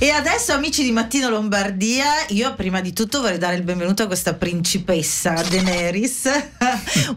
E adesso amici di Mattino Lombardia, io prima di tutto vorrei dare il benvenuto a questa principessa Daenerys,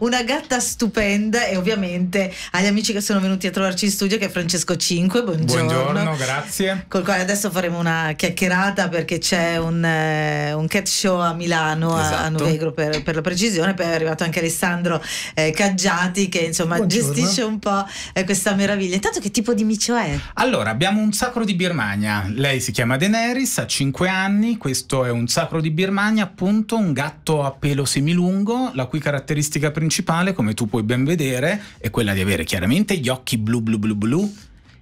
una gatta stupenda e ovviamente agli amici che sono venuti a trovarci in studio che è Francesco Cinque, buongiorno. Buongiorno, grazie. Col quale adesso faremo una chiacchierata perché c'è un, eh, un cat show a Milano, esatto. a, a Novegro per, per, la precisione, poi è arrivato anche Alessandro eh, Caggiati che insomma buongiorno. gestisce un po' eh, questa meraviglia. Intanto che tipo di micio è? Allora, abbiamo un sacro di Birmania, lei si chiama Daenerys, ha 5 anni, questo è un sacro di Birmania, appunto un gatto a pelo semilungo, la cui caratteristica principale, come tu puoi ben vedere, è quella di avere chiaramente gli occhi blu blu blu blu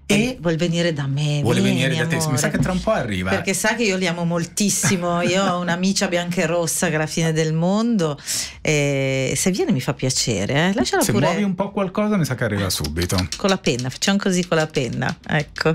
eh, e vuol venire da me. Vuole vieni, venire da te, amore. mi sa che tra un po' arriva. Perché sa che io li amo moltissimo, io ho un'amica bianca e rossa che è la fine del mondo e se viene mi fa piacere, eh. Se pure. muovi un po' qualcosa mi sa che arriva subito. Con la penna, facciamo così con la penna, ecco.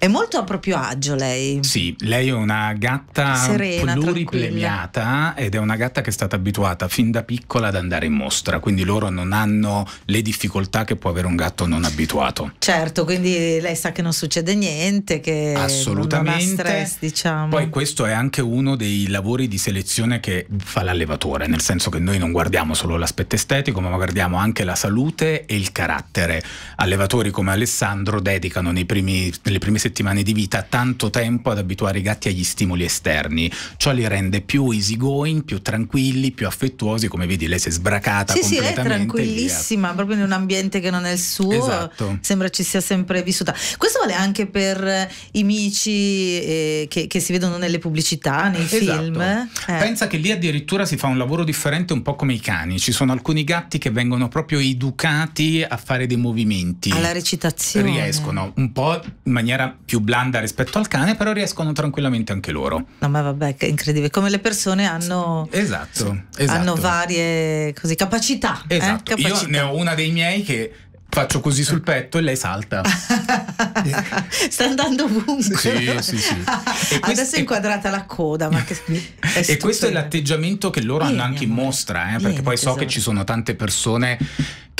È molto a proprio agio lei. Sì, lei è una gatta Serena, pluriplemiata tranquilla. ed è una gatta che è stata abituata fin da piccola ad andare in mostra, quindi loro non hanno le difficoltà che può avere un gatto non abituato. Certo, quindi lei sa che non succede niente, che Assolutamente. non ha stress, diciamo. Poi questo è anche uno dei lavori di selezione che fa l'allevatore, nel senso che noi non guardiamo solo l'aspetto estetico, ma guardiamo anche la salute e il carattere. Allevatori come Alessandro dedicano nei primi, nelle prime settimane settimane di vita tanto tempo ad abituare i gatti agli stimoli esterni. Ciò li rende più easygoing, più tranquilli, più affettuosi, come vedi lei si è sbracata sì, completamente. Sì, lei è tranquillissima, proprio in un ambiente che non è il suo, esatto. sembra ci sia sempre vissuta. Questo vale anche per eh, i mici eh, che, che, si vedono nelle pubblicità, nei esatto. film. Eh. Pensa che lì addirittura si fa un lavoro differente un po' come i cani, ci sono alcuni gatti che vengono proprio educati a fare dei movimenti. Alla recitazione. Riescono un po' in maniera più blanda rispetto al cane, però riescono tranquillamente anche loro. No, ma vabbè, è incredibile. Come le persone hanno, esatto, esatto. hanno varie così, capacità, eh, esatto. eh? capacità. Io ne ho una dei miei che Faccio così sul petto e lei salta. Sta andando ovunque. Sì, sì, sì. Adesso è inquadrata la coda. Ma che, e questo è l'atteggiamento che loro Vieni, hanno anche in mostra, eh, perché Vieni, poi so tesoro. che ci sono tante persone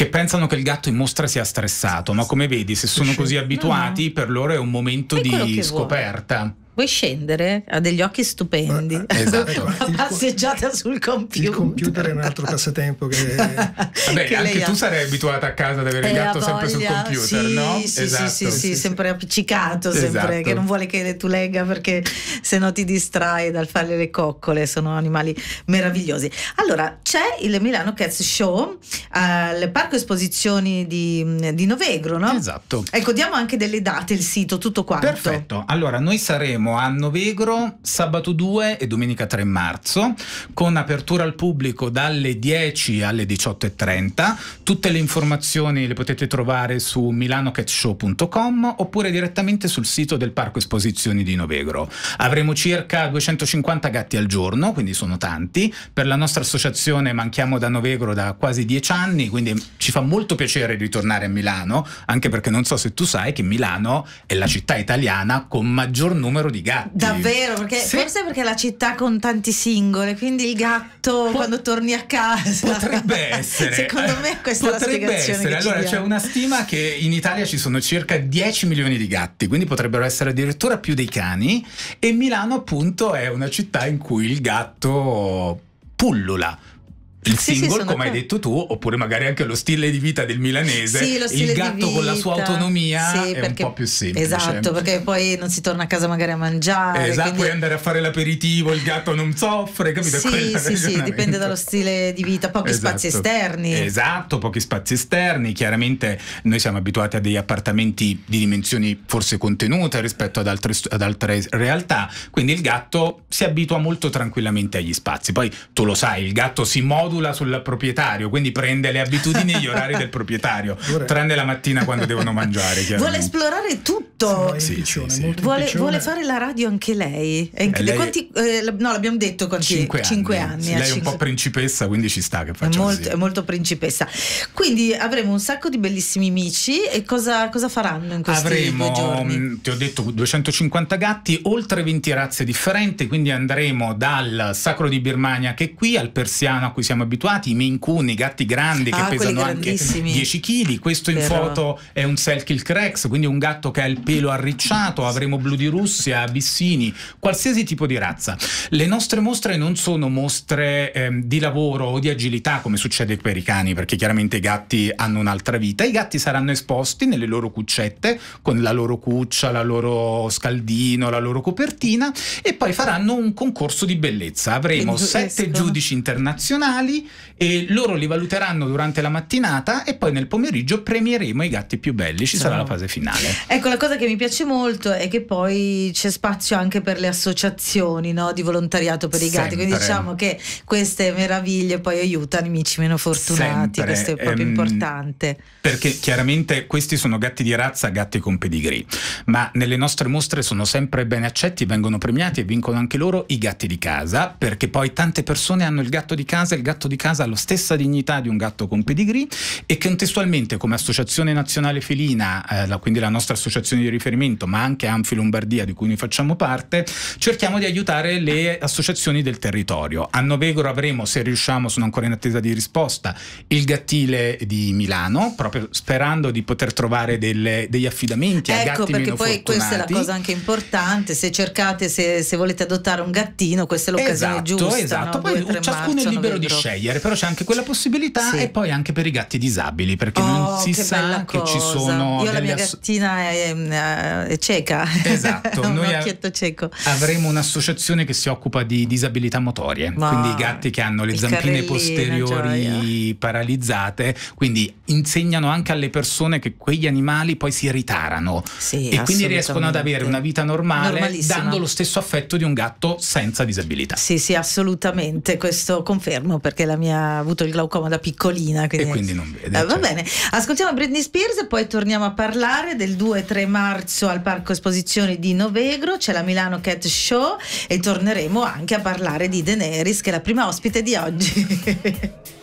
che pensano che il gatto in mostra sia stressato, ma come vedi, se sono così abituati, per loro è un momento Fai di scoperta. Vuoi puoi scendere, ha degli occhi stupendi. Eh, eh, esatto. Una passeggiata il, sul computer. Il computer è un altro passatempo che... Vabbè, che anche tu ha... sarai abituata a casa ad avere il gatto sempre sul computer, sì, no? Sì, esatto. sì, sì, sì, sì, sempre appiccicato, sempre, esatto. che non vuole che tu legga perché se no ti distrai dal fare le coccole, sono animali meravigliosi. Allora, c'è il Milano Cats Show al eh, Parco Esposizioni di, mm, di Novegro, no? Esatto. Ecco, diamo anche delle date, il sito, tutto quanto. Perfetto, allora noi saremo saremo a Novegro sabato 2 e domenica 3 marzo con apertura al pubblico dalle 10 alle 18.30. Tutte le informazioni le potete trovare su milanocatshow.com oppure direttamente sul sito del Parco Esposizioni di Novegro. Avremo circa 250 gatti al giorno, quindi sono tanti. Per la nostra associazione manchiamo da Novegro da quasi 10 anni, quindi ci fa molto piacere ritornare a Milano, anche perché non so se tu sai che Milano è la città italiana con maggior numero di di gatti. Davvero, perché, sì. forse perché è la città con tanti singoli, quindi il gatto Pot quando torni a casa. Potrebbe essere. Secondo eh. me questa potrebbe è la spiegazione. allora c'è una stima che in Italia ci sono circa 10 milioni di gatti, quindi potrebbero essere addirittura più dei cani e Milano appunto è una città in cui il gatto pullula il single, sì, come hai detto tu, oppure magari anche lo stile di vita del milanese, sì, il gatto con la sua autonomia sì, è perché, un po' più semplice. Esatto, perché poi non si torna a casa magari a mangiare. Eh, esatto, quindi... puoi andare a fare l'aperitivo, il gatto non soffre, capito? Sì, sì, sì, dipende dallo stile di vita, pochi esatto. spazi esterni. Esatto, pochi spazi esterni, chiaramente noi siamo abituati a degli appartamenti di dimensioni forse contenute rispetto ad altre, ad altre realtà, quindi il gatto si abitua molto tranquillamente agli spazi, poi tu lo sai, il gatto si muove modula sul proprietario, quindi prende le abitudini e gli orari del proprietario, tranne la mattina quando devono mangiare. Vuole esplorare tutto. Sì, piccione, sì, sì. Vuole, vuole, fare la radio anche lei. Anche eh, lei quanti, eh, no, l'abbiamo detto quanti? 5, 5 anni. anni eh, lei è un po' principessa, quindi ci sta che faccia molto, così. È molto principessa. Quindi avremo un sacco di bellissimi amici e cosa, cosa faranno in questi avremo, giorni? Mm, ti ho detto 250 gatti, oltre 20 razze differenti, quindi andremo dal Sacro di Birmania che è qui al Persiano a cui siamo siamo abituati, i Maine Coon, i gatti grandi ah, che pesano anche 10 kg, questo Però... in foto è un Selkill Crex, quindi un gatto che ha il pelo arricciato, avremo blu di Russia, abissini, qualsiasi tipo di razza. Le nostre mostre non sono mostre ehm, di lavoro o di agilità come succede per i cani, perché chiaramente i gatti hanno un'altra vita, i gatti saranno esposti nelle loro cuccette con la loro cuccia, la loro scaldino, la loro copertina e poi faranno un concorso di bellezza. Avremo sette giudici internazionali animali e loro li valuteranno durante la mattinata e poi nel pomeriggio premieremo i gatti più belli, ci sì. sarà la fase finale. Ecco, la cosa che mi piace molto è che poi c'è spazio anche per le associazioni no? di volontariato per i gatti, quindi diciamo che queste meraviglie poi aiutano i amici meno fortunati, Sempre. questo è proprio ehm, importante. Perché chiaramente questi sono gatti di razza, gatti con pedigree, ma nelle nostre mostre sono sempre ben accetti, vengono premiati e vincono anche loro i gatti di casa, perché poi tante persone hanno il gatto di casa e il gatto gatto di casa ha la stessa dignità di un gatto con pedigree e contestualmente come Associazione Nazionale Felina, eh, la, quindi la nostra associazione di riferimento, ma anche Anfi Lombardia di cui noi facciamo parte, cerchiamo di aiutare le associazioni del territorio. A Novegro avremo, se riusciamo, sono ancora in attesa di risposta, il gattile di Milano, proprio sperando di poter trovare delle, degli affidamenti ecco, a gatti meno Ecco, perché poi questa è la cosa anche importante, se cercate, se, se volete adottare un gattino, questa è l'occasione esatto, giusta. Esatto, no? poi ciascuno è libero di scegliere scegliere, però c'è anche quella possibilità sì. e poi anche per i gatti disabili, perché oh, non si che sa che ci sono... Io la mia gattina è, è cieca, esatto, un noi occhietto cieco. Avremo un'associazione che si occupa di disabilità motorie, Ma quindi i gatti che hanno le zampine posteriori paralizzate, quindi insegnano anche alle persone che quegli animali poi si ritarano sì, e quindi riescono ad avere una vita normale dando lo stesso affetto di un gatto senza disabilità. Sì, sì, assolutamente, questo confermo perché perché la mia ha avuto il glaucoma da piccolina. Quindi... E quindi non vede. Eh, va certo. bene, ascoltiamo Britney Spears e poi torniamo a parlare del 2-3 marzo al Parco esposizione di Novegro, c'è la Milano Cat Show e torneremo anche a parlare di Daenerys che è la prima ospite di oggi.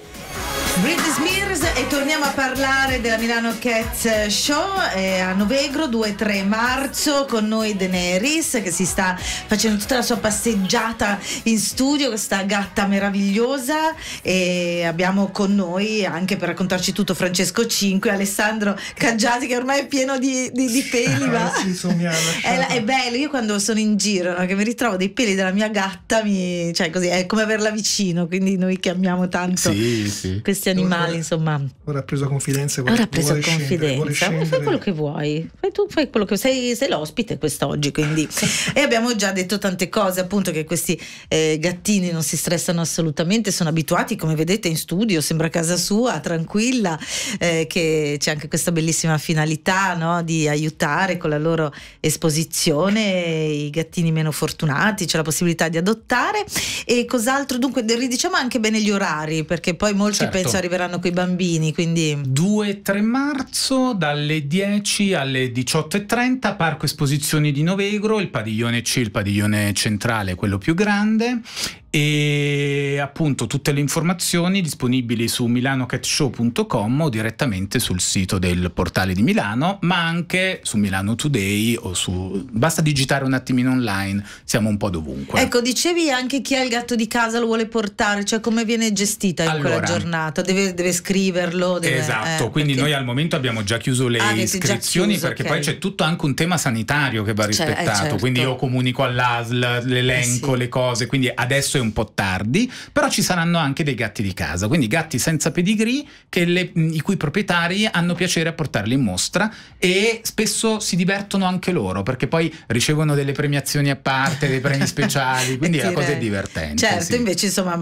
Britney Spears e torniamo a parlare della Milano Cats Show eh, a Novegro 2-3 marzo con noi Daenerys che si sta facendo tutta la sua passeggiata in studio, questa gatta meravigliosa e abbiamo con noi anche per raccontarci tutto Francesco Cinque, Alessandro Caggiati che ormai è pieno di, di, di peli ah, ma sì, è, è, bello, io quando sono in giro no, che mi ritrovo dei peli della mia gatta mi, cioè così, è come averla vicino quindi noi chiamiamo tanto sì, sì. questi questi animali, ora, insomma. Ora ha preso confidenza. Vuole, ora ha preso confidenza. fai quello che vuoi. Fai tu, fai quello che sei, sei l'ospite quest'oggi, quindi. e abbiamo già detto tante cose, appunto, che questi eh, gattini non si stressano assolutamente, sono abituati, come vedete, in studio, sembra casa sua, tranquilla, eh, che c'è anche questa bellissima finalità no? di aiutare con la loro esposizione i gattini meno fortunati, c'è la possibilità di adottare. E cos'altro? Dunque, ridiciamo anche bene gli orari, perché poi molti certo. pensano arriveranno quei bambini, quindi... 2-3 marzo dalle 10 alle 18.30, Parco Esposizioni di Novegro, il padiglione C, il padiglione centrale, quello più grande, e appunto tutte le informazioni disponibili su milanocatshow.com o direttamente sul sito del portale di Milano, ma anche su Milano Today o su... basta digitare un attimino online, siamo un po' dovunque. Ecco, dicevi anche chi ha il gatto di casa lo vuole portare, cioè come viene gestita in allora, quella giornata, deve, deve scriverlo? Deve, esatto, eh, quindi perché... noi al momento abbiamo già chiuso le ah, iscrizioni chiuso, perché okay. poi c'è tutto anche un tema sanitario che va cioè, eh, rispettato, cioè, certo. quindi io comunico all'ASL eh, l'elenco, eh sì. le cose, quindi adesso è un un po' tardi, però ci saranno anche dei gatti di casa, quindi gatti senza pedigree le, i cui proprietari hanno piacere a portarli in mostra e spesso si divertono anche loro perché poi ricevono delle premiazioni a parte, dei premi speciali, quindi la cosa è divertente. Certo, sì. invece insomma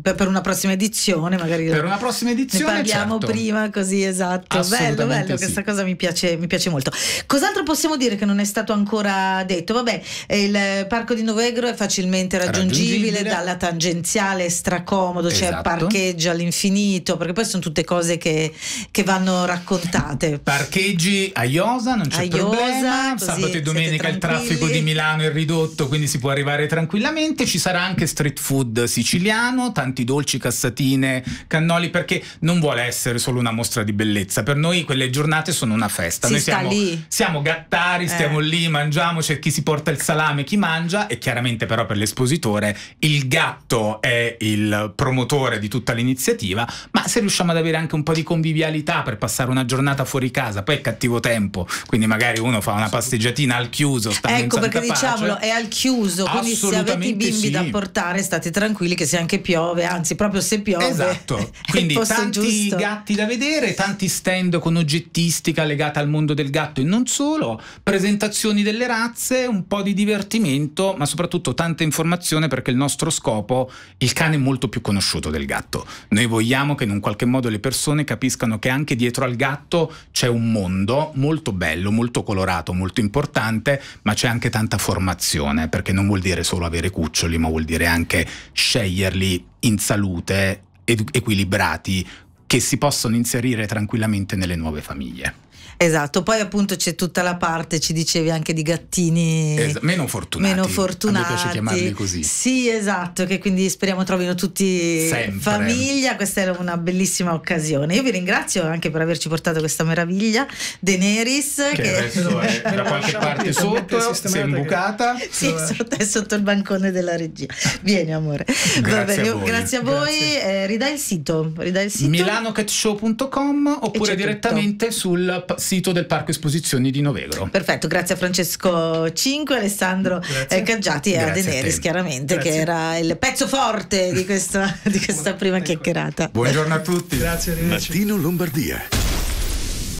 per una prossima edizione magari... Per una prossima edizione... Ne parliamo certo. prima così, esatto. Bello, bello, sì. questa cosa mi piace, mi piace molto. Cos'altro possiamo dire che non è stato ancora detto? Vabbè, eh, il parco di Novegro è facilmente raggiungibile, raggiungibile alla tangenziale stracomodo, cioè esatto. cioè parcheggio all'infinito, perché poi sono tutte cose che, che vanno raccontate. Parcheggi a Iosa, non c'è problema, sabato e domenica il traffico di Milano è ridotto, quindi si può arrivare tranquillamente, ci sarà anche street food siciliano, tanti dolci, cassatine, cannoli, perché non vuole essere solo una mostra di bellezza, per noi quelle giornate sono una festa, si noi siamo, lì. siamo gattari, eh. stiamo eh. lì, mangiamo, c'è chi si porta il salame, chi mangia e chiaramente però per l'espositore il gatto è il promotore di tutta l'iniziativa, ma se riusciamo ad avere anche un po' di convivialità per passare una giornata fuori casa, poi è cattivo tempo, quindi magari uno fa una passeggiatina al chiuso. Ecco perché pace. diciamolo, è al chiuso, quindi se avete i bimbi sì. da portare state tranquilli che se anche piove, anzi proprio se piove. Esatto, quindi tanti giusto. gatti da vedere, tanti stand con oggettistica legata al mondo del gatto e non solo, presentazioni delle razze, un po' di divertimento, ma soprattutto tanta informazione perché il nostro scopo il cane è molto più conosciuto del gatto. Noi vogliamo che in un qualche modo le persone capiscano che anche dietro al gatto c'è un mondo molto bello, molto colorato, molto importante, ma c'è anche tanta formazione, perché non vuol dire solo avere cuccioli, ma vuol dire anche sceglierli in salute, equilibrati, che si possono inserire tranquillamente nelle nuove famiglie. Esatto, poi appunto c'è tutta la parte, ci dicevi anche di gattini Esa meno fortunati. Meno fortunati. Mi piace chiamarli così. Sì, esatto, che quindi speriamo trovino tutti Sempre. famiglia, questa è una bellissima occasione. Io vi ringrazio anche per averci portato questa meraviglia Daenerys che, che adesso è da qualche parte sotto, si è imbucata. Sì, sotto, è sotto il bancone della regia. Vieni amore. Grazie bene, a voi. Grazie a voi. Grazie. Eh, ridai il sito, ridai il sito. milanocatshow.com oppure direttamente tutto. sul sito del Parco Esposizioni di Novegro. Perfetto, grazie a Francesco 5, Alessandro grazie. Eh, Caggiati e a Deneris chiaramente grazie. che era il pezzo forte di questa, di questa prima ecco. chiacchierata. Buongiorno a tutti. Grazie. Mattino Lombardia.